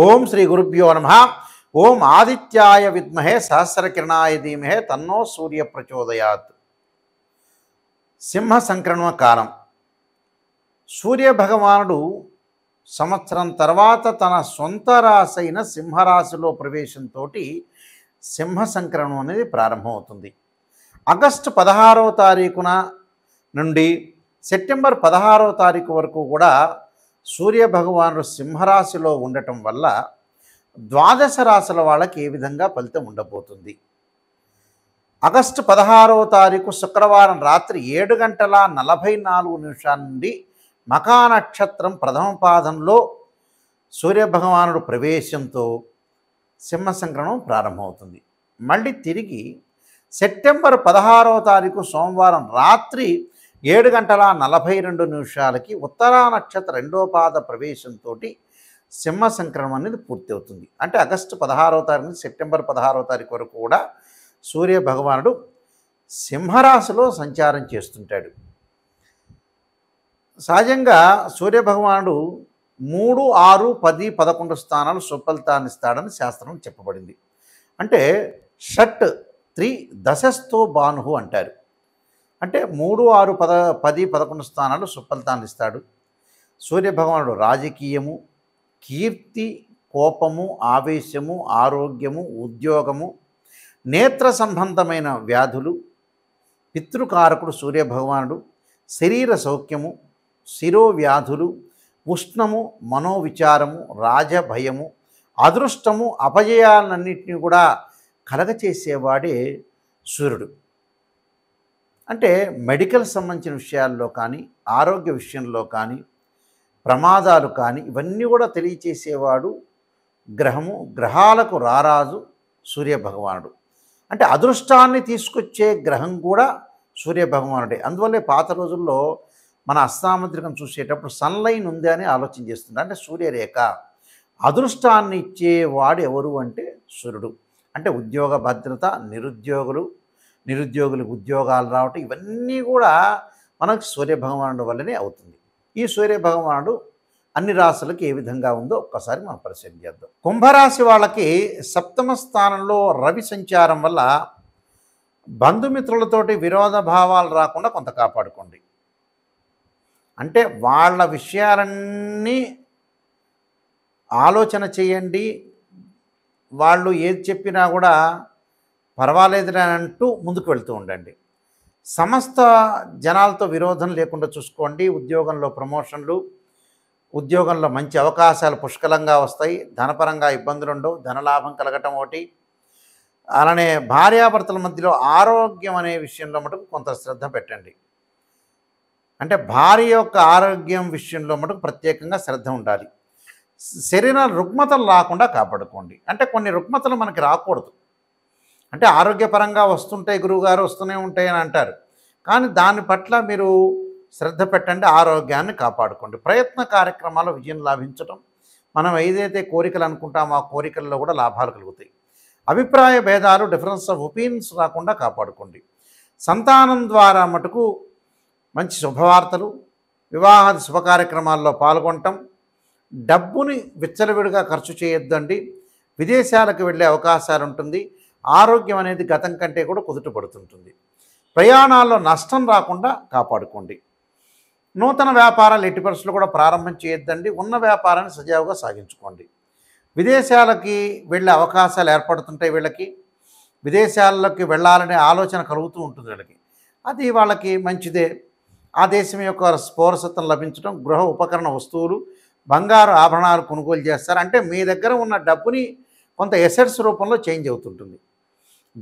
ఓం శ్రీ గురుభ్యో నమ ఓం ఆదిత్యాయ విద్మహే సహస్రకిరణాయ ధీమహే తన్నో సూర్య ప్రచోదయాత్ సింహ సంక్రమణ కాలం సూర్యభగవానుడు సంవత్సరం తర్వాత తన సొంత రాశి అయిన సింహరాశిలో ప్రవేశంతో సింహ సంక్రమణం అనేది ప్రారంభమవుతుంది ఆగస్టు పదహారవ తారీఖున నుండి సెప్టెంబర్ పదహారవ తారీఖు వరకు కూడా సూర్యభగవానుడు సింహరాశిలో ఉండటం వల్ల ద్వాదశ రాశుల వాళ్ళకి ఏ విధంగా ఫలితం ఉండబోతుంది ఆగస్టు పదహారవ తారీఖు శుక్రవారం రాత్రి ఏడు గంటల నలభై నాలుగు నిమిషాల నుండి మకా నక్షత్రం ప్రథమ పాదంలో సూర్యభగవానుడు ప్రవేశంతో సింహ సంక్రమణం ప్రారంభమవుతుంది మళ్ళీ తిరిగి సెప్టెంబర్ పదహారవ తారీఖు సోమవారం రాత్రి ఏడు గంటల నలభై రెండు నిమిషాలకి ఉత్తరా నక్షత్ర రెండో పాద ప్రవేశంతో సింహ సంక్రమణ అనేది పూర్తి అవుతుంది అంటే ఆగస్టు పదహారవ తారీఖు నుంచి సెప్టెంబర్ పదహారవ తారీఖు వరకు కూడా సూర్య భగవానుడు సింహరాశిలో సంచారం చేస్తుంటాడు సహజంగా సూర్యభగవానుడు మూడు ఆరు పది పదకొండు స్థానాలు సుఫలితాన్నిస్తాడని ఇస్తాడని శాస్త్రం చెప్పబడింది అంటే షట్ త్రీ దశస్థో బాను అంటారు అంటే మూడు ఆరు పద పది పదకొండు స్థానాలు సుఫలితాన్ని ఇస్తాడు సూర్యభగవానుడు రాజకీయము కీర్తి కోపము ఆవేశము ఆరోగ్యము ఉద్యోగము నేత్ర సంబంధమైన వ్యాధులు పితృకారకుడు సూర్యభగవానుడు శరీర సౌఖ్యము శిరో వ్యాధులు ఉష్ణము మనోవిచారము రాజభయము అదృష్టము అపజయాలన్నింటినీ కూడా కలగచేసేవాడే సూర్యుడు అంటే మెడికల్ సంబంధించిన విషయాల్లో కానీ ఆరోగ్య విషయంలో కానీ ప్రమాదాలు కానీ ఇవన్నీ కూడా తెలియచేసేవాడు గ్రహము గ్రహాలకు రారాజు సూర్యభగవానుడు అంటే అదృష్టాన్ని తీసుకొచ్చే గ్రహం కూడా సూర్యభగవానుడే అందువల్లే పాత రోజుల్లో మన అస్తామంత్రికం చూసేటప్పుడు సన్లైన్ ఉంది అని ఆలోచన చేస్తుంది అంటే సూర్యరేఖ అదృష్టాన్ని ఇచ్చేవాడు ఎవరు అంటే సూర్యుడు అంటే ఉద్యోగ భద్రత నిరుద్యోగులు నిరుద్యోగులకు ఉద్యోగాలు రావటం ఇవన్నీ కూడా మనకు సూర్యభగవానుడు వల్లనే అవుతుంది ఈ సూర్యభగవానుడు అన్ని రాశులకి ఏ విధంగా ఉందో ఒక్కసారి మనం పరిశీలన చేద్దాం కుంభరాశి వాళ్ళకి సప్తమ స్థానంలో రవి సంచారం వల్ల బంధుమిత్రులతోటి విరోధ భావాలు రాకుండా కొంత కాపాడుకోండి అంటే వాళ్ళ విషయాలన్నీ ఆలోచన చేయండి వాళ్ళు ఏది చెప్పినా కూడా పర్వాలేదు అంటూ ముందుకు వెళ్తూ ఉండండి సమస్త జనాలతో విరోధం లేకుండా చూసుకోండి ఉద్యోగంలో ప్రమోషన్లు ఉద్యోగంలో మంచి అవకాశాలు పుష్కలంగా వస్తాయి ధనపరంగా ఇబ్బందులు ఉండవు ధనలాభం కలగటం ఒకటి అలానే భార్యాభర్తల మధ్యలో ఆరోగ్యం అనే విషయంలో మటుకు కొంత శ్రద్ధ పెట్టండి అంటే భార్య యొక్క ఆరోగ్యం విషయంలో మటుకు ప్రత్యేకంగా శ్రద్ధ ఉండాలి శరీర రుగ్మతలు రాకుండా కాపాడుకోండి అంటే కొన్ని రుగ్మతలు మనకి రాకూడదు అంటే ఆరోగ్యపరంగా వస్తుంటాయి గురువుగారు వస్తూనే ఉంటాయి అని అంటారు కానీ దాని పట్ల మీరు శ్రద్ధ పెట్టండి ఆరోగ్యాన్ని కాపాడుకోండి ప్రయత్న కార్యక్రమాలు విజయం లాభించడం మనం ఏదైతే కోరికలు అనుకుంటామో ఆ కోరికల్లో కూడా లాభాలు కలుగుతాయి అభిప్రాయ భేదాలు డిఫరెన్స్ ఆఫ్ ఒపీనియన్స్ రాకుండా కాపాడుకోండి సంతానం ద్వారా మటుకు మంచి శుభవార్తలు వివాహ శుభ కార్యక్రమాల్లో పాల్గొనటం డబ్బుని విచ్చలవిడిగా ఖర్చు చేయొద్దండి విదేశాలకు వెళ్ళే అవకాశాలు ఉంటుంది ఆరోగ్యం అనేది గతం కంటే కూడా కుదుటపడుతుంటుంది ప్రయాణాల్లో నష్టం రాకుండా కాపాడుకోండి నూతన వ్యాపారాలు ఎట్టి పరిస్థితులు కూడా ప్రారంభం చేయొద్దండి ఉన్న వ్యాపారాన్ని సజావుగా సాగించుకోండి విదేశాలకి వెళ్ళే అవకాశాలు ఏర్పడుతుంటాయి వీళ్ళకి విదేశాలకి వెళ్ళాలనే ఆలోచన కలుగుతూ ఉంటుంది వీళ్ళకి అది వాళ్ళకి మంచిదే ఆ దేశం యొక్క పౌరసత్వం లభించడం గృహ ఉపకరణ వస్తువులు బంగారు ఆభరణాలు కొనుగోలు చేస్తారు అంటే మీ దగ్గర ఉన్న డబ్బుని కొంత ఎసెట్స్ రూపంలో చేంజ్ అవుతుంటుంది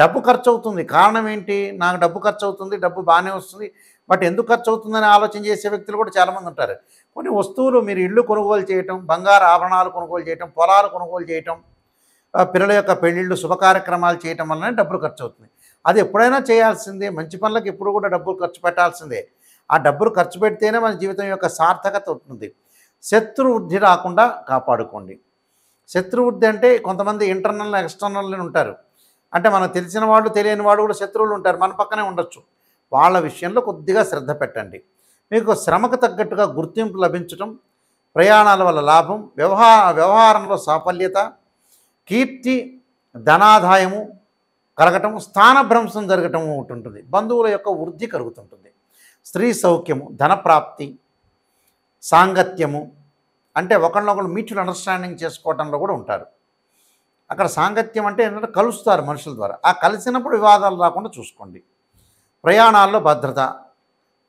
డబ్బు ఖర్చు అవుతుంది కారణం ఏంటి నాకు డబ్బు ఖర్చు అవుతుంది డబ్బు బాగానే వస్తుంది బట్ ఎందుకు ఖర్చు అవుతుందని ఆలోచన చేసే వ్యక్తులు కూడా చాలామంది ఉంటారు కొన్ని వస్తువులు మీరు ఇళ్ళు కొనుగోలు చేయటం బంగారు ఆభరణాలు కొనుగోలు చేయటం పొలాలు కొనుగోలు చేయటం పిల్లల యొక్క పెళ్ళిళ్ళు శుభ కార్యక్రమాలు చేయటం వల్లనే డబ్బులు ఖర్చు అవుతుంది అది ఎప్పుడైనా చేయాల్సిందే మంచి పనులకు ఎప్పుడు కూడా డబ్బులు ఖర్చు పెట్టాల్సిందే ఆ డబ్బులు ఖర్చు పెడితేనే మన జీవితం యొక్క సార్థకత ఉంటుంది శత్రువృద్ధి రాకుండా కాపాడుకోండి శత్రువృద్ధి అంటే కొంతమంది ఇంటర్నల్ ఎక్స్టర్నల్ ఉంటారు అంటే మనకు తెలిసిన వాళ్ళు తెలియని వాళ్ళు కూడా శత్రువులు ఉంటారు మన పక్కనే ఉండొచ్చు వాళ్ళ విషయంలో కొద్దిగా శ్రద్ధ పెట్టండి మీకు శ్రమకు తగ్గట్టుగా గుర్తింపు లభించడం ప్రయాణాల వల్ల లాభం వ్యవహార వ్యవహారంలో సాఫల్యత కీర్తి ధనాదాయము కలగటం స్థానభ్రంశం జరగటం ఉంటుంటుంది బంధువుల యొక్క వృద్ధి కలుగుతుంటుంది స్త్రీ సౌఖ్యము ధనప్రాప్తి సాంగత్యము అంటే ఒకళ్ళొకళ్ళు మ్యూచువల్ అండర్స్టాండింగ్ చేసుకోవడంలో కూడా ఉంటారు అక్కడ సాంగత్యం అంటే ఏంటంటే కలుస్తారు మనుషుల ద్వారా ఆ కలిసినప్పుడు వివాదాలు రాకుండా చూసుకోండి ప్రయాణాల్లో భద్రత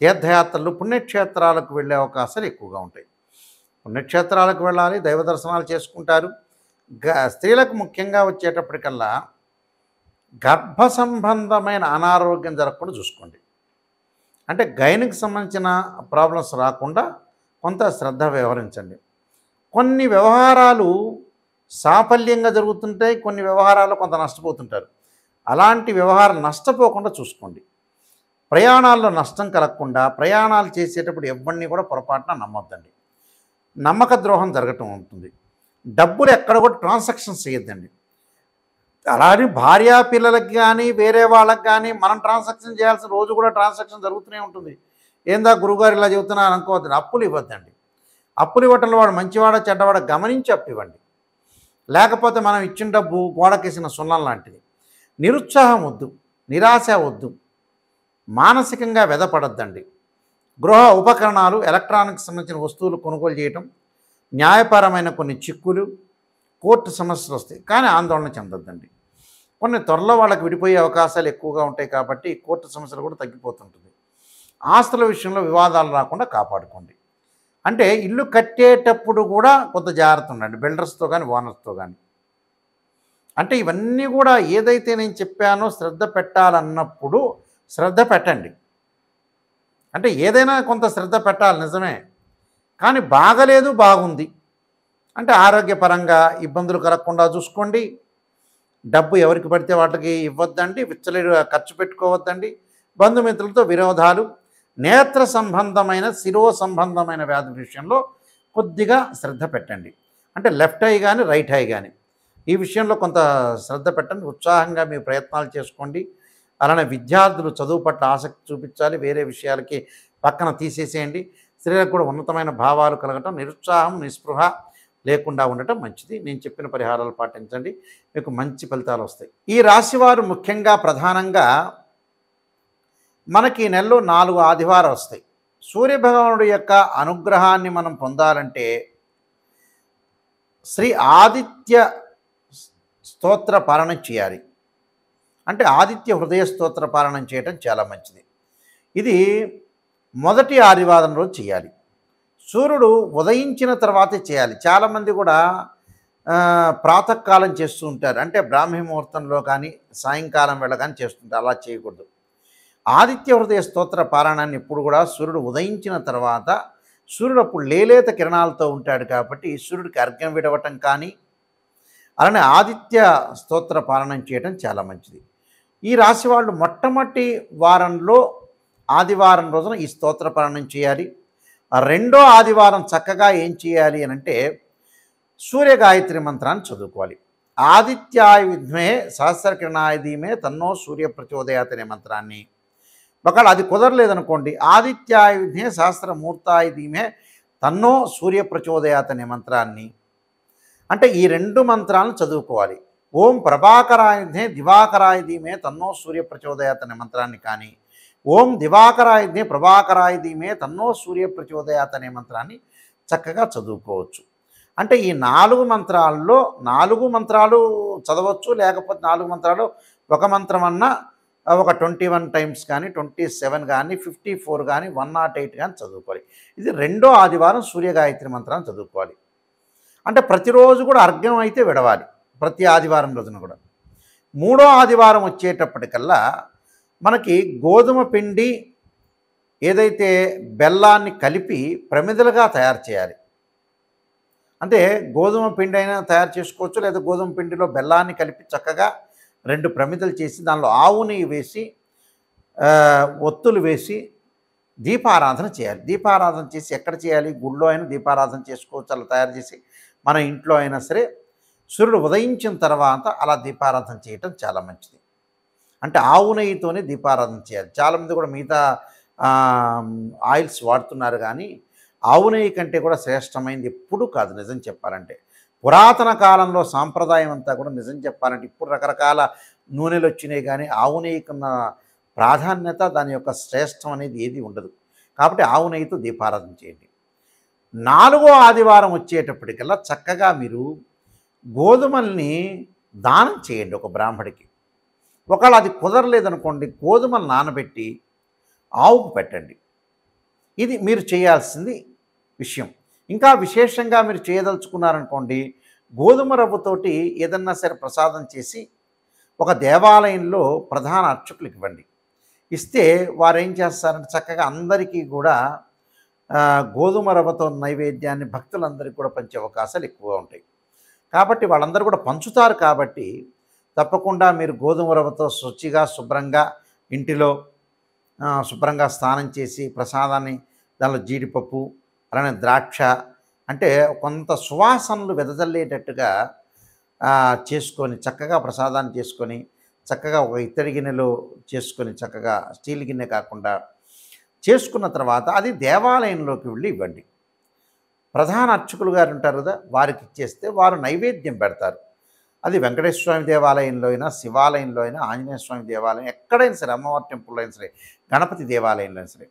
తీర్థయాత్రలు పుణ్యక్షేత్రాలకు వెళ్ళే అవకాశాలు ఎక్కువగా ఉంటాయి పుణ్యక్షేత్రాలకు వెళ్ళాలి దైవ దర్శనాలు చేసుకుంటారు స్త్రీలకు ముఖ్యంగా వచ్చేటప్పటికల్లా గర్భ సంబంధమైన అనారోగ్యం జరగకుండా చూసుకోండి అంటే గైనికి సంబంధించిన ప్రాబ్లమ్స్ రాకుండా కొంత శ్రద్ధ వ్యవహరించండి కొన్ని వ్యవహారాలు సాఫల్యంగా జరుగుతుంటాయి కొన్ని వ్యవహారాలు కొంత నష్టపోతుంటారు అలాంటి వ్యవహారం నష్టపోకుండా చూసుకోండి ప్రయాణాల్లో నష్టం కలగకుండా ప్రయాణాలు చేసేటప్పుడు ఎవరిని కూడా పొరపాటున నమ్మొద్దండి నమ్మక ద్రోహం జరగటం ఉంటుంది డబ్బులు ఎక్కడ కూడా ట్రాన్సాక్షన్స్ చేయొద్దండి అలానే భార్యా పిల్లలకి కానీ వేరే వాళ్ళకి కానీ మనం ట్రాన్సాక్షన్ చేయాల్సిన రోజు కూడా ట్రాన్సాక్షన్ జరుగుతూనే ఉంటుంది ఏందా గురుగారు ఇలా చెబుతున్నారు అనుకోవద్దండి అప్పులు ఇవ్వద్దండి అప్పులు ఇవ్వటంలో వాడు మంచివాడ చెడ్డవాడ గమనించి అప్పు ఇవ్వండి లేకపోతే మనం ఇచ్చిన డబ్బు గోడకేసిన సున్నం లాంటిది నిరుత్సాహం వద్దు నిరాశ వద్దు మానసికంగా వెదపడద్దండి గృహ ఉపకరణాలు ఎలక్ట్రానిక్స్ సంబంధించిన వస్తువులు కొనుగోలు చేయటం న్యాయపరమైన కొన్ని చిక్కులు కోర్టు సమస్యలు వస్తాయి కానీ ఆందోళన చెందొద్దండి కొన్ని త్వరలో వాళ్ళకి విడిపోయే అవకాశాలు ఎక్కువగా ఉంటాయి కాబట్టి కోర్టు సమస్యలు కూడా తగ్గిపోతుంటుంది ఆస్తుల విషయంలో వివాదాలు రాకుండా కాపాడుకోండి అంటే ఇల్లు కట్టేటప్పుడు కూడా కొంత జాగ్రత్త ఉండండి బిల్డర్స్తో కానీ ఓనర్స్తో కానీ అంటే ఇవన్నీ కూడా ఏదైతే నేను చెప్పానో శ్రద్ధ పెట్టాలన్నప్పుడు శ్రద్ధ పెట్టండి అంటే ఏదైనా కొంత శ్రద్ధ పెట్టాలి నిజమే కానీ బాగలేదు బాగుంది అంటే ఆరోగ్యపరంగా ఇబ్బందులు కలగకుండా చూసుకోండి డబ్బు ఎవరికి పడితే వాళ్ళకి ఇవ్వద్దండి విచ్చలేడు ఖర్చు పెట్టుకోవద్దండి బంధుమిత్రులతో విరోధాలు నేత్ర సంబంధమైన శిరో సంబంధమైన వ్యాధుల విషయంలో కొద్దిగా శ్రద్ధ పెట్టండి అంటే లెఫ్ట్ ఐ కానీ రైట్ ఐ కానీ ఈ విషయంలో కొంత శ్రద్ధ పెట్టండి ఉత్సాహంగా మీ ప్రయత్నాలు చేసుకోండి అలానే విద్యార్థులు చదువు పట్ల ఆసక్తి చూపించాలి వేరే విషయాలకి పక్కన తీసేసేయండి స్త్రీలకు కూడా ఉన్నతమైన భావాలు కలగటం నిరుత్సాహం నిస్పృహ లేకుండా ఉండటం మంచిది నేను చెప్పిన పరిహారాలు పాటించండి మీకు మంచి ఫలితాలు వస్తాయి ఈ రాశివారు ముఖ్యంగా ప్రధానంగా మనకి ఈ నెలలో నాలుగు ఆదివారం వస్తాయి సూర్యభగవానుడి యొక్క అనుగ్రహాన్ని మనం పొందాలంటే శ్రీ ఆదిత్య స్తోత్ర పాలన చేయాలి అంటే ఆదిత్య హృదయ స్తోత్ర పాలన చేయటం చాలా మంచిది ఇది మొదటి ఆదివారం రోజు చేయాలి సూర్యుడు ఉదయించిన తర్వాతే చేయాలి చాలామంది కూడా ప్రాతకాలం చేస్తూ ఉంటారు అంటే బ్రాహ్మీ ముహూర్తంలో కానీ సాయంకాలం వెళ్ళగానే కానీ చేస్తుంటారు అలా చేయకూడదు ఆదిత్య హృదయ స్తోత్ర పారాయణాన్ని ఎప్పుడు కూడా సూర్యుడు ఉదయించిన తర్వాత సూర్యుడు అప్పుడు లేలేత కిరణాలతో ఉంటాడు కాబట్టి సూర్యుడికి అర్ఘ్యం విడవటం కానీ అలానే ఆదిత్య స్తోత్ర పాలనం చేయడం చాలా మంచిది ఈ రాశి వాళ్ళు మొట్టమొదటి వారంలో ఆదివారం రోజున ఈ స్తోత్ర పాలనం చేయాలి రెండో ఆదివారం చక్కగా ఏం చేయాలి అని అంటే సూర్య గాయత్రి మంత్రాన్ని చదువుకోవాలి ఆదిత్యాయుధమే సహస్రకిరణాయుధీమే సహస్ర తన్నో సూర్య ప్రచోదయాత్ అనే మంత్రాన్ని ఒకవేళ అది కుదరలేదనుకోండి ఆదిత్యాయుధే శాస్త్రమూర్తాయుధీమే తన్నో సూర్య ప్రచోదయాత్ అనే మంత్రాన్ని అంటే ఈ రెండు మంత్రాలను చదువుకోవాలి ఓం ప్రభాకరాయుధే దివాకరాయ ధీమే తన్నో సూర్య ప్రచోదయాత్ అనే మంత్రాన్ని కానీ ఓం దివాకరాయుధే ప్రభాకరాయుధీమే ధీమే తన్నో సూర్య ప్రచోదయాత్ అనే మంత్రాన్ని చక్కగా చదువుకోవచ్చు అంటే ఈ నాలుగు మంత్రాల్లో నాలుగు మంత్రాలు చదవచ్చు లేకపోతే నాలుగు మంత్రాలు ఒక మంత్రం అన్నా ఒక ట్వంటీ వన్ టైమ్స్ కానీ ట్వంటీ సెవెన్ కానీ ఫిఫ్టీ ఫోర్ కానీ వన్ నాట్ ఎయిట్ కానీ చదువుకోవాలి ఇది రెండో ఆదివారం సూర్యగాయత్రి మంత్రాన్ని చదువుకోవాలి అంటే ప్రతిరోజు కూడా అర్ఘం అయితే విడవాలి ప్రతి ఆదివారం రోజున కూడా మూడో ఆదివారం వచ్చేటప్పటికల్లా మనకి గోధుమ పిండి ఏదైతే బెల్లాన్ని కలిపి ప్రమిదలుగా తయారు చేయాలి అంటే గోధుమ పిండి అయినా తయారు చేసుకోవచ్చు లేదా గోధుమ పిండిలో బెల్లాన్ని కలిపి చక్కగా రెండు ప్రమిదలు చేసి దానిలో ఆవు నెయ్యి వేసి ఒత్తులు వేసి దీపారాధన చేయాలి దీపారాధన చేసి ఎక్కడ చేయాలి గుళ్ళో అయినా దీపారాధన చేసుకోవచ్చు అలా తయారు చేసి మన ఇంట్లో అయినా సరే సూర్యుడు ఉదయించిన తర్వాత అలా దీపారాధన చేయటం చాలా మంచిది అంటే ఆవు నెయ్యితోనే దీపారాధన చేయాలి చాలామంది కూడా మిగతా ఆయిల్స్ వాడుతున్నారు కానీ ఆవు నెయ్యి కంటే కూడా శ్రేష్టమైంది ఎప్పుడూ కాదు నిజం చెప్పాలంటే పురాతన కాలంలో సాంప్రదాయం అంతా కూడా నిజం చెప్పాలంటే ఇప్పుడు రకరకాల నూనెలు వచ్చినాయి కానీ ఆవు నెయ్యికున్న ప్రాధాన్యత దాని యొక్క శ్రేష్టం అనేది ఏది ఉండదు కాబట్టి ఆవు నెయ్యితో దీపారాధన చేయండి నాలుగో ఆదివారం వచ్చేటప్పటికల్లా చక్కగా మీరు గోధుమల్ని దానం చేయండి ఒక బ్రాహ్మడికి ఒకవేళ అది కుదరలేదనుకోండి గోధుమలు నానబెట్టి ఆవుకు పెట్టండి ఇది మీరు చేయాల్సింది విషయం ఇంకా విశేషంగా మీరు చేయదలుచుకున్నారనుకోండి గోధుమ రవ్వతోటి ఏదన్నా సరే ప్రసాదం చేసి ఒక దేవాలయంలో ప్రధాన అర్చకులకు ఇవ్వండి ఇస్తే వారు ఏం చేస్తారంటే చక్కగా అందరికీ కూడా గోధుమ రవ్వతో నైవేద్యాన్ని భక్తులందరికీ కూడా పంచే అవకాశాలు ఎక్కువగా ఉంటాయి కాబట్టి వాళ్ళందరూ కూడా పంచుతారు కాబట్టి తప్పకుండా మీరు గోధుమ రవ్వతో శుచిగా శుభ్రంగా ఇంటిలో శుభ్రంగా స్నానం చేసి ప్రసాదాన్ని దానిలో జీడిపప్పు అలానే ద్రాక్ష అంటే కొంత సువాసనలు వెదజల్లేటట్టుగా చేసుకొని చక్కగా ప్రసాదాన్ని చేసుకొని చక్కగా ఒక ఇత్తడి గిన్నెలో చేసుకొని చక్కగా స్టీల్ గిన్నె కాకుండా చేసుకున్న తర్వాత అది దేవాలయంలోకి వెళ్ళి ఇవ్వండి ప్రధాన అర్చకులు గారు ఉంటారు కదా వారికి ఇచ్చేస్తే వారు నైవేద్యం పెడతారు అది వెంకటేశ్వర స్వామి దేవాలయంలో అయినా శివాలయంలో అయినా ఆంజనేయ స్వామి దేవాలయం ఎక్కడైనా సరే అమ్మవారి టెంపుల్లో అయినా సరే గణపతి దేవాలయంలో అయినా సరే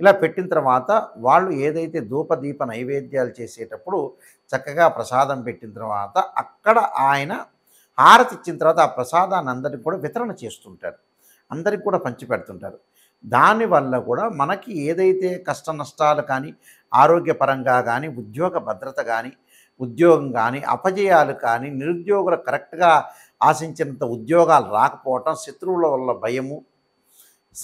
ఇలా పెట్టిన తర్వాత వాళ్ళు ఏదైతే ధూపదీప నైవేద్యాలు చేసేటప్పుడు చక్కగా ప్రసాదం పెట్టిన తర్వాత అక్కడ ఆయన హారతి ఇచ్చిన తర్వాత ఆ ప్రసాదాన్ని అందరికి కూడా వితరణ చేస్తుంటారు అందరికి కూడా పంచిపెడుతుంటారు దానివల్ల కూడా మనకి ఏదైతే కష్ట నష్టాలు కానీ ఆరోగ్యపరంగా కానీ ఉద్యోగ భద్రత కానీ ఉద్యోగం కానీ అపజయాలు కానీ నిరుద్యోగులు కరెక్ట్గా ఆశించినంత ఉద్యోగాలు రాకపోవటం శత్రువుల వల్ల భయము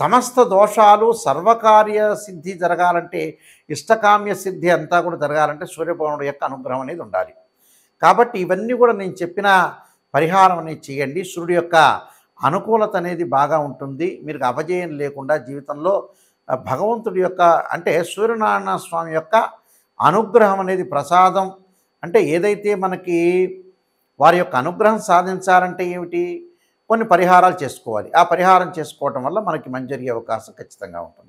సమస్త దోషాలు సర్వకార్య సిద్ధి జరగాలంటే ఇష్టకామ్య సిద్ధి అంతా కూడా జరగాలంటే సూర్యభగవానుడు యొక్క అనుగ్రహం అనేది ఉండాలి కాబట్టి ఇవన్నీ కూడా నేను చెప్పిన పరిహారం అనేది చేయండి సూర్యుడు యొక్క అనుకూలత అనేది బాగా ఉంటుంది మీరు అపజయం లేకుండా జీవితంలో భగవంతుడి యొక్క అంటే సూర్యనారాయణ స్వామి యొక్క అనుగ్రహం అనేది ప్రసాదం అంటే ఏదైతే మనకి వారి యొక్క అనుగ్రహం సాధించాలంటే ఏమిటి కొన్ని పరిహారాలు చేసుకోవాలి ఆ పరిహారం చేసుకోవటం వల్ల మనకి మంచి జరిగే అవకాశం ఖచ్చితంగా ఉంటుంది